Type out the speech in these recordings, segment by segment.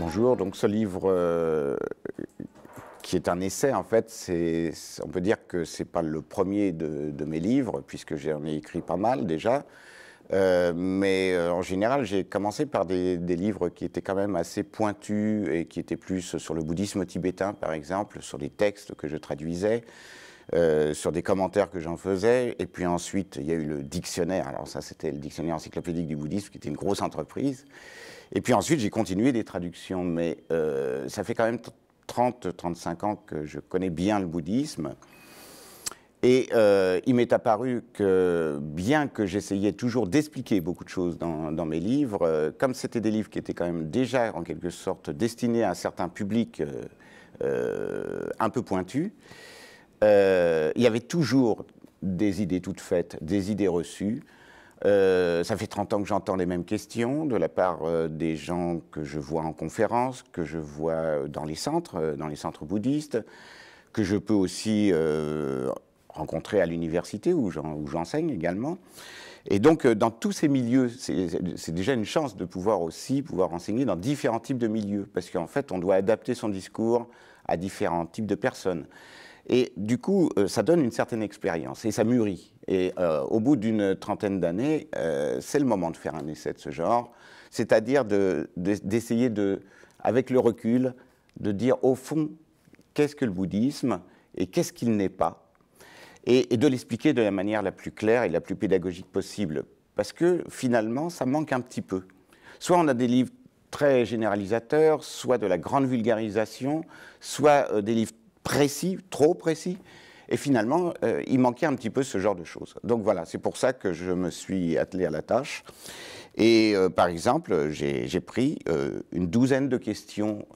Bonjour, donc ce livre euh, qui est un essai en fait, on peut dire que ce n'est pas le premier de, mes livres puisque j'en ai écrit pas mal déjà. Euh, mais euh, en général, j'ai commencé par des, livres qui étaient quand même assez pointus et qui étaient plus sur le bouddhisme tibétain, par exemple, sur des textes que je traduisais. sur des commentaires que j'en faisais. Et puis ensuite, il y a eu le dictionnaire. Alors ça, c'était le dictionnaire encyclopédique du bouddhisme, qui était une grosse entreprise. Et puis ensuite, j'ai continué des traductions, mais euh, ça fait quand même 30-35 ans que je connais bien le bouddhisme. Et euh, il m'est apparu que, bien que j'essayais toujours d'expliquer beaucoup de choses dans, mes livres, euh, comme c'était des livres qui étaient quand même déjà, en quelque sorte, destinés à un certain public un peu pointu, il y avait toujours des idées toutes faites, des idées reçues, euh, ça fait 30 ans que j'entends les mêmes questions de la part euh, des gens que je vois en conférence, que je vois dans les centres, euh, dans les centres bouddhistes, que je peux aussi rencontrer à l'université où j'enseigne également. Et donc, dans tous ces milieux, c'est déjà une chance de pouvoir aussi pouvoir enseigner dans différents types de milieux, parce qu'en fait, on doit adapter son discours à différents types de personnes. Et du coup, euh, ça donne une certaine expérience et ça mûrit. Et euh, au bout d'une trentaine d'années, euh, c'est le moment de faire un essai de ce genre, c'est-à-dire d'essayer de, avec le recul, de dire au fond, qu'est-ce que le bouddhisme et qu'est-ce qu'il n'est pas, et, de l'expliquer de la manière la plus claire et la plus pédagogique possible. Parce que finalement, ça manque un petit peu. Soit on a des livres très généralisateurs, soit de la grande vulgarisation, soit des livres précis, trop précis. Et finalement, euh, il manquait un petit peu ce genre de choses. Donc voilà, c'est pour ça que je me suis attelé à la tâche. Et euh, par exemple, j'ai pris euh, une douzaine de questions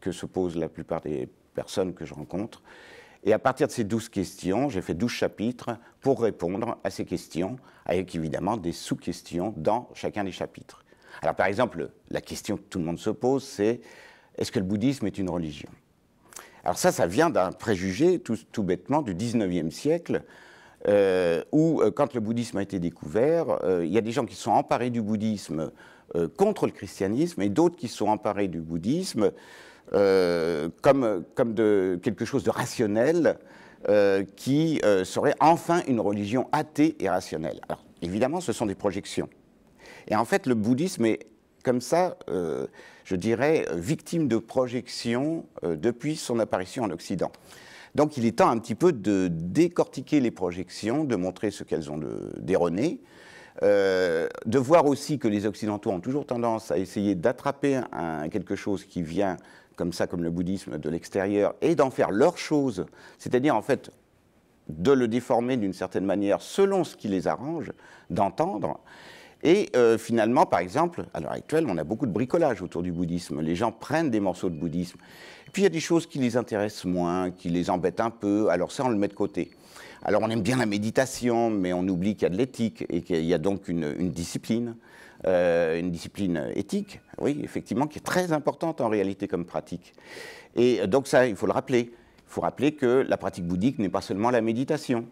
que se posent la plupart des personnes que je rencontre. Et à partir de ces douze questions, j'ai fait douze chapitres pour répondre à ces questions, avec évidemment des sous-questions dans chacun des chapitres. Alors par exemple, la question que tout le monde se pose, c'est est-ce que le bouddhisme est une religion alors ça, ça vient d'un préjugé tout, bêtement du 19e siècle, euh, où euh, quand le bouddhisme a été découvert, euh, il y a des gens qui sont emparés du bouddhisme contre le christianisme et d'autres qui sont emparés du bouddhisme comme, comme de quelque chose de rationnel. qui serait enfin une religion athée et rationnelle. Alors, évidemment, ce sont des projections. Et en fait, le bouddhisme est comme ça je dirais, euh, victime de projections euh, depuis son apparition en Occident. Donc il est temps un petit peu de décortiquer les projections, de montrer ce qu'elles ont d'erroné, de, euh, de voir aussi que les Occidentaux ont toujours tendance à essayer d'attraper quelque chose qui vient comme ça, comme le bouddhisme, de l'extérieur, et d'en faire leur chose, c'est-à-dire en fait de le déformer d'une certaine manière selon ce qui les arrange, d'entendre. Et euh, finalement, par exemple, à l'heure actuelle, on a beaucoup de bricolage autour du bouddhisme. Les gens prennent des morceaux de bouddhisme. Et puis il y a des choses qui les intéressent moins, qui les embêtent un peu. Alors ça, on le met de côté. Alors on aime bien la méditation, mais on oublie qu'il y a de l'éthique et qu'il y a donc une, discipline, euh, une discipline éthique, oui, effectivement, qui est très importante en réalité comme pratique. Et donc ça, il faut le rappeler. Il faut rappeler que la pratique bouddhique n'est pas seulement la méditation.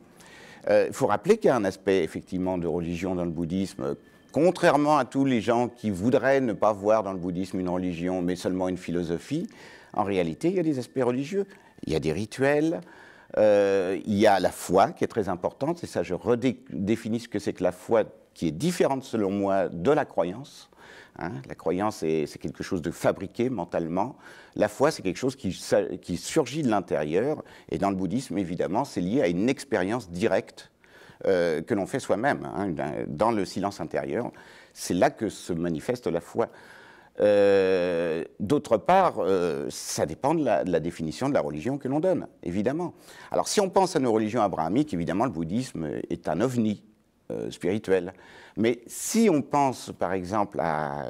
Euh, il faut rappeler qu'il y a un aspect effectivement de religion dans le bouddhisme contrairement à tous les gens qui voudraient ne pas voir dans le bouddhisme une religion, mais seulement une philosophie, en réalité, il y a des aspects religieux, il y a des rituels, euh, il y a la foi qui est très importante, et ça je redéfinis ce que c'est que la foi qui est différente selon moi de la croyance. Hein. la croyance, c'est quelque chose de fabriqué mentalement. La foi, c'est quelque chose qui surgit de l'intérieur. Et dans le bouddhisme, évidemment, c'est lié à une expérience directe euh, que l'on fait soi-même, hein, dans le silence intérieur. C'est là que se manifeste la foi. Euh, d'autre part, euh, ça dépend de la, définition de la religion que l'on donne, évidemment. Alors, si on pense à nos religions abrahamiques, évidemment, le bouddhisme est un ovni spirituel. Mais si on pense, par exemple, à,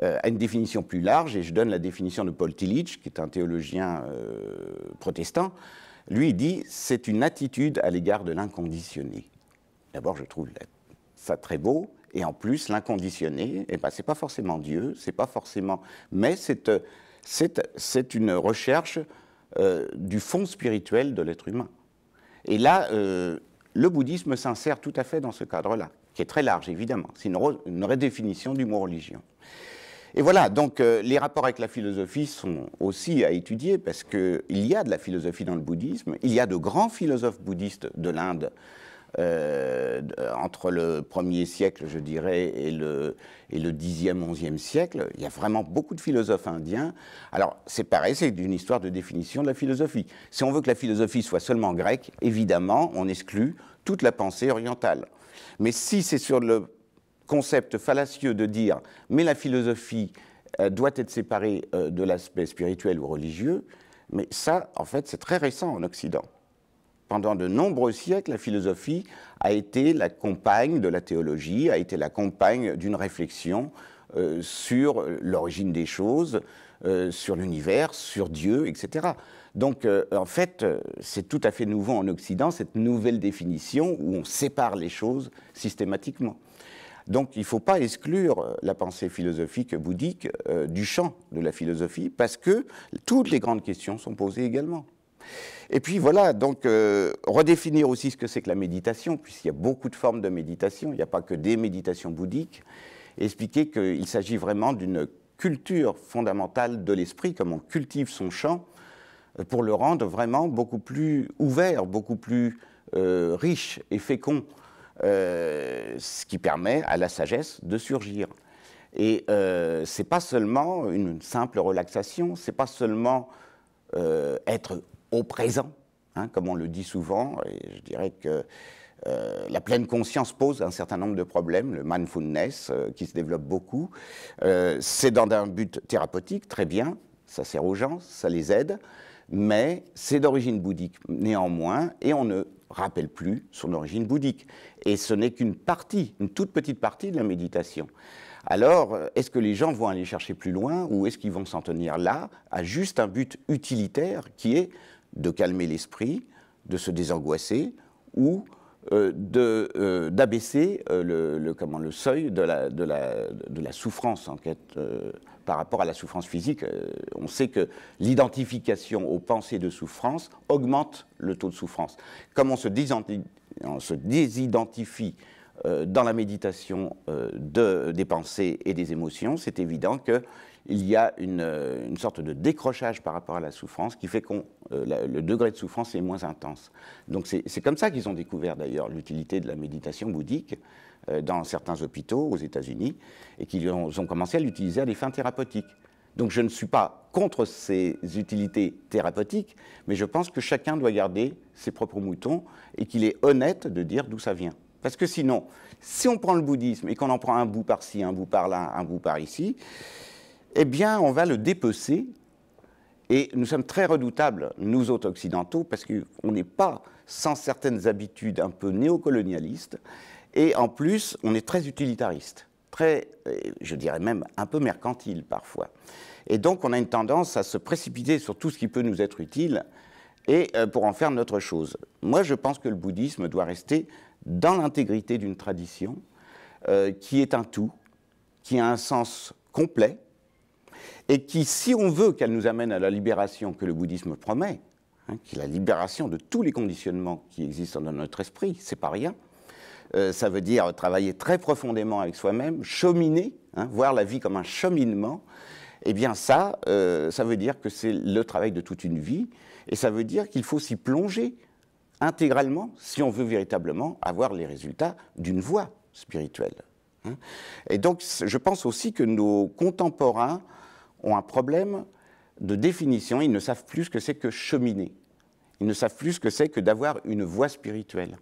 à, une définition plus large, et je donne la définition de Paul Tillich, qui est un théologien protestant, lui, dit, c'est une attitude à l'égard de l'inconditionné. D'abord, je trouve ça très beau, et en plus, l'inconditionné, et eh ben, ce n'est pas forcément Dieu, c'est pas forcément... Mais c'est euh, une recherche euh, du fond spirituel de l'être humain. Et là, euh, le bouddhisme s'insère tout à fait dans ce cadre-là, qui est très large, évidemment. C'est une redéfinition du mot religion. Et voilà, donc euh, les rapports avec la philosophie sont aussi à étudier parce qu'il y a de la philosophie dans le bouddhisme, il y a de grands philosophes bouddhistes de l'Inde. Euh, entre le 1er siècle, je dirais, et le, et le 10e, 11e siècle, il y a vraiment beaucoup de philosophes indiens. Alors, c'est pareil, c'est une histoire de définition de la philosophie. Si on veut que la philosophie soit seulement grecque, évidemment, on exclut toute la pensée orientale. Mais si c'est sur le concept fallacieux de dire mais la philosophie euh, doit être séparée euh, de l'aspect spirituel ou religieux, mais ça, en fait, c'est très récent en Occident. Pendant de nombreux siècles, la philosophie a été la compagne de la théologie, a été la compagne d'une réflexion euh, sur l'origine des choses, sur l'univers, sur Dieu, etc. Donc, en fait, c'est tout à fait nouveau en Occident, cette nouvelle définition où on sépare les choses systématiquement. Donc il ne faut pas exclure euh, la pensée philosophique bouddhique euh, du champ de la philosophie, parce que toutes les grandes questions sont posées également. Et puis voilà, donc euh, redéfinir aussi ce que c'est que la méditation, puisqu'il y a beaucoup de formes de méditation, il n'y a pas que des méditations bouddhiques, expliquer qu'il s'agit vraiment d'une culture fondamentale de l'esprit, comme on cultive son champ, pour le rendre vraiment beaucoup plus ouvert, beaucoup plus riche et fécond. Euh, ce qui permet à la sagesse de surgir. Et euh, c'est pas seulement une simple relaxation, c'est pas seulement euh, être au présent, hein, comme on le dit souvent. Et je dirais que euh, la pleine conscience pose un certain nombre de problèmes, le mindfulness qui se développe beaucoup. c'est dans un but thérapeutique, très bien, ça sert aux gens, ça les aide, mais c'est d'origine bouddhique néanmoins, et on ne rappelle plus son origine bouddhique. Et ce n'est qu'une partie, une toute petite partie de la méditation. Alors, est-ce que les gens vont aller chercher plus loin ou est-ce qu'ils vont s'en tenir là à juste un but utilitaire qui est de calmer l'esprit, de se désangoisser ou euh, euh, d'abaisser euh, le, le seuil de la, de de la souffrance en quête par rapport à la souffrance physique. Euh, on sait que l'identification aux pensées de souffrance augmente le taux de souffrance. Comme on se, désidentifie euh, dans la méditation euh, des pensées et des émotions, c'est évident que il y a euh, une, sorte de décrochage par rapport à la souffrance qui fait que euh, le degré de souffrance est moins intense. Donc c'est comme ça qu'ils ont découvert d'ailleurs l'utilité de la méditation bouddhique euh, dans certains hôpitaux aux États-Unis et qu'ils ont, ont commencé à l'utiliser à des fins thérapeutiques. Donc je ne suis pas contre ces utilités thérapeutiques, mais je pense que chacun doit garder ses propres moutons et qu'il est honnête de dire d'où ça vient. Parce que sinon, si on prend le bouddhisme et qu'on en prend un bout par-ci, un bout par-là, un bout par-ici, eh bien, on va le dépecer. Et nous sommes très redoutables, nous autres occidentaux, parce qu'on n'est pas sans certaines habitudes un peu néocolonialistes. Et en plus, on est très utilitariste, très, euh, je dirais même, un peu mercantile parfois. Et donc, on a une tendance à se précipiter sur tout ce qui peut nous être utile et euh, pour en faire notre chose. Moi, je pense que le bouddhisme doit rester dans l'intégrité d'une tradition euh, qui est un tout, qui a un sens complet, et qui, si on veut qu'elle nous amène à la libération que le bouddhisme promet, hein, qui est la libération de tous les conditionnements qui existent dans notre esprit, c'est pas rien. Euh, ça veut dire travailler très profondément avec soi-même, cheminer, hein, voir la vie comme un cheminement. Eh bien, ça, euh, ça veut dire que c'est le travail de toute une vie, et ça veut dire qu'il faut s'y plonger intégralement si on veut véritablement avoir les résultats d'une voie spirituelle. Hein. Et donc, je pense aussi que nos contemporains ont un problème de définition, ils ne savent plus ce que c'est que cheminer, ils ne savent plus ce que c'est que d'avoir une voie spirituelle.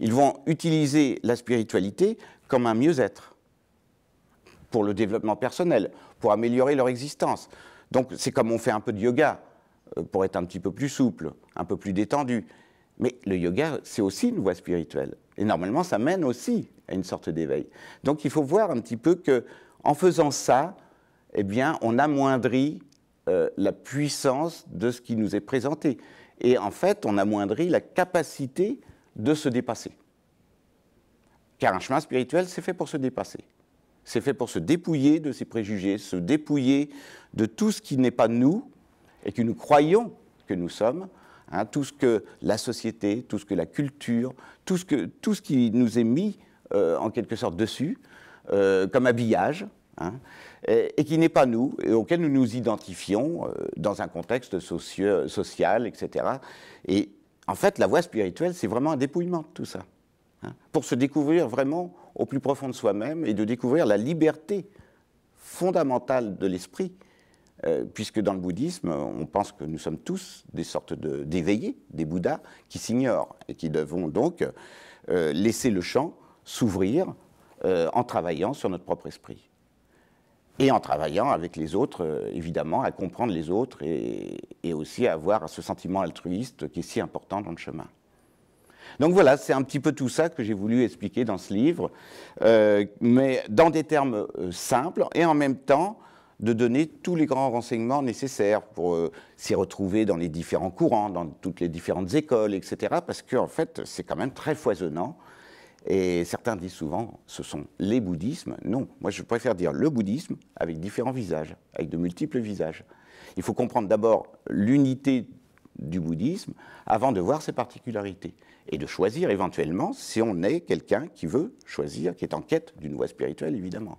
Ils vont utiliser la spiritualité comme un mieux-être pour le développement personnel, pour améliorer leur existence. Donc c'est comme on fait un peu de yoga euh, pour être un petit peu plus souple, un peu plus détendu. Mais le yoga, c'est aussi une voie spirituelle. Et normalement, ça mène aussi à une sorte d'éveil. Donc il faut voir un petit peu que, en faisant ça, eh bien, on amoindrit euh, la puissance de ce qui nous est présenté. Et en fait, on amoindrit la capacité de se dépasser. Car un chemin spirituel, c'est fait pour se dépasser. C'est fait pour se dépouiller de ses préjugés, se dépouiller de tout ce qui n'est pas nous et que nous croyons que nous sommes, hein, tout ce que la société, tout ce que la culture, tout ce, qui nous est mis euh, en quelque sorte dessus, euh, comme habillage, Hein, et, qui n'est pas nous, et auquel nous nous identifions euh, dans un contexte social, etc. Et en fait, la voie spirituelle, c'est vraiment un dépouillement de tout ça, hein, pour se découvrir vraiment au plus profond de soi-même et de découvrir la liberté fondamentale de l'esprit, euh, puisque dans le bouddhisme, on pense que nous sommes tous des sortes d'éveillés, des bouddhas, qui s'ignorent et qui devons donc euh, laisser le champ s'ouvrir en travaillant sur notre propre esprit et en travaillant avec les autres, euh, évidemment, à comprendre les autres et, aussi à avoir ce sentiment altruiste qui est si important dans le chemin. Donc voilà, c'est un petit peu tout ça que j'ai voulu expliquer dans ce livre, euh, mais dans des termes euh, simples et en même temps de donner tous les grands renseignements nécessaires pour s'y retrouver dans les différents courants, dans toutes les différentes écoles, etc. Parce qu'en en fait, c'est quand même très foisonnant et certains disent souvent, ce sont les bouddhismes. Non, moi je préfère dire le bouddhisme avec différents visages, avec de multiples visages. Il faut comprendre d'abord l'unité du bouddhisme avant de voir ses particularités et de choisir éventuellement si on est quelqu'un qui veut choisir, qui est en quête d'une voie spirituelle évidemment.